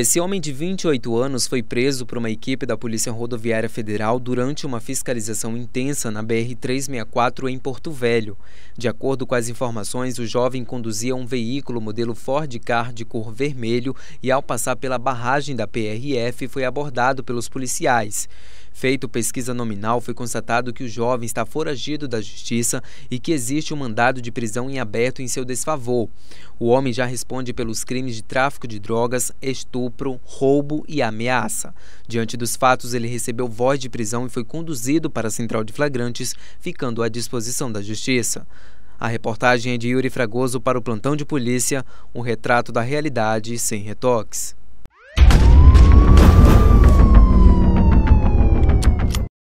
Esse homem de 28 anos foi preso por uma equipe da Polícia Rodoviária Federal durante uma fiscalização intensa na BR-364 em Porto Velho. De acordo com as informações, o jovem conduzia um veículo modelo Ford Car de cor vermelho e, ao passar pela barragem da PRF, foi abordado pelos policiais. Feito pesquisa nominal, foi constatado que o jovem está foragido da justiça e que existe um mandado de prisão em aberto em seu desfavor. O homem já responde pelos crimes de tráfico de drogas, estupro, estupro, roubo e ameaça. Diante dos fatos, ele recebeu voz de prisão e foi conduzido para a central de flagrantes, ficando à disposição da justiça. A reportagem é de Yuri Fragoso para o plantão de polícia, um retrato da realidade sem retoques.